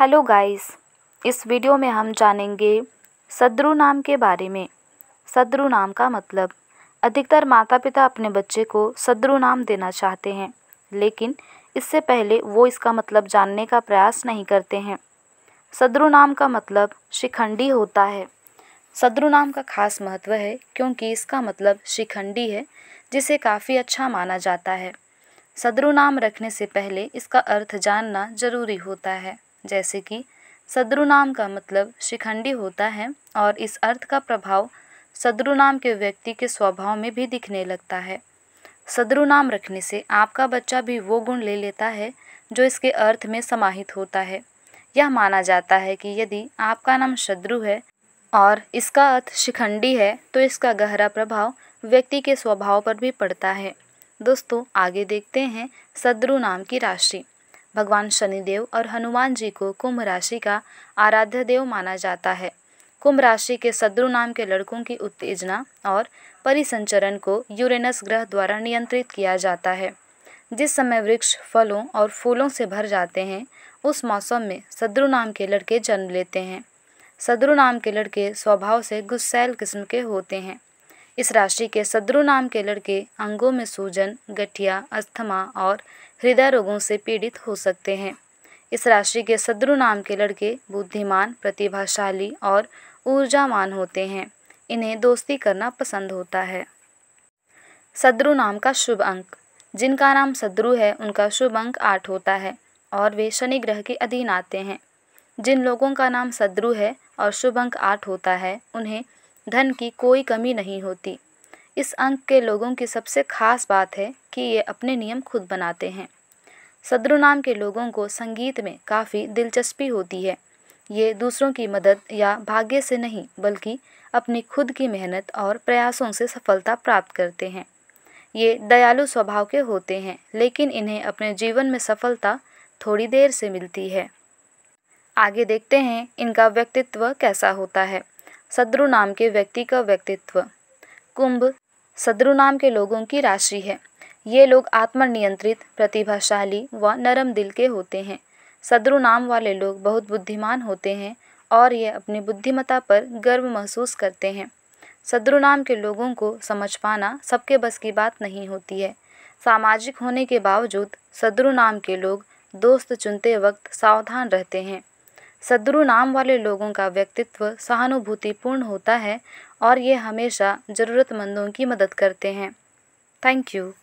hello guys इस video में हम जानेंगे सद्रु नाम के बारे में सद्रु नाम का मतलब अधिकतर माता पिता अपने बच्चे को सद्रु नाम देना चाहते हैं लेकिन इससे पहले वो इसका मतलब जानने का प्रयास नहीं करते हैं सद्रु नाम का मतलब शिखंडी होता है सद्रु नाम का खास महत्व है क्योंकि इसका मतलब शिखंडी है जिसे काफ़ी अच्छा माना जाता है सद्रु नाम रखने से पहले इसका अर्थ जानना जरूरी होता है जैसे कि सद्रुनाम का मतलब शिखंडी होता है और इस अर्थ का प्रभाव सद्रुनाम के व्यक्ति के स्वभाव में भी दिखने लगता है सद्रुनाम रखने से आपका बच्चा भी वो गुण ले लेता है जो इसके अर्थ में समाहित होता है यह माना जाता है कि यदि आपका नाम शत्रु है और इसका अर्थ शिखंडी है तो इसका गहरा प्रभाव व्यक्ति के स्वभाव पर भी पड़ता है दोस्तों आगे देखते हैं सद्रु नाम की राशि भगवान शनिदेव और हनुमान जी को कुंभ राशि का आराध्य देव माना जाता है कुंभ राशि के सद्रु नाम के लड़कों की उत्तेजना और परिसंचरण को यूरेनस ग्रह द्वारा नियंत्रित किया जाता है जिस समय वृक्ष फलों और फूलों से भर जाते हैं उस मौसम में सद्रु नाम के लड़के जन्म लेते हैं सद्रु नाम के लड़के स्वभाव से गुस्सैल किस्म के होते हैं इस राशि के सद्रु नाम के लड़के अंगों में सूजन गठिया अस्थमा और हृदय रोगों से पीड़ित हो सकते हैं इस राशि के सद्रु नाम के लड़के बुद्धिमान प्रतिभाशाली और ऊर्जावान होते हैं इन्हें दोस्ती करना पसंद होता है सद्रु नाम का शुभ अंक जिनका नाम सद्रु है उनका शुभ अंक आठ होता है और वे शनि ग्रह के अधीन आते हैं जिन लोगों का नाम सद्रु है और शुभ अंक आठ होता है उन्हें धन की कोई कमी नहीं होती इस अंक के लोगों की सबसे खास बात है कि ये अपने नियम खुद बनाते हैं सद्रु नाम के लोगों को संगीत में काफ़ी दिलचस्पी होती है ये दूसरों की मदद या भाग्य से नहीं बल्कि अपनी खुद की मेहनत और प्रयासों से सफलता प्राप्त करते हैं ये दयालु स्वभाव के होते हैं लेकिन इन्हें अपने जीवन में सफलता थोड़ी देर से मिलती है आगे देखते हैं इनका व्यक्तित्व कैसा होता है सद्रु नाम के व्यक्ति का व्यक्तित्व कुंभ सद्रु नाम के लोगों की राशि है ये लोग आत्मनियंत्रित प्रतिभाशाली व नरम दिल के होते हैं सद्रु नाम वाले लोग बहुत बुद्धिमान होते हैं और ये अपनी बुद्धिमता पर गर्व महसूस करते हैं सद्रु नाम के लोगों को समझ पाना सबके बस की बात नहीं होती है सामाजिक होने के बावजूद सद्रु नाम के लोग दोस्त चुनते वक्त सावधान रहते हैं सद्गुरु नाम वाले लोगों का व्यक्तित्व सहानुभूतिपूर्ण होता है और ये हमेशा ज़रूरतमंदों की मदद करते हैं थैंक यू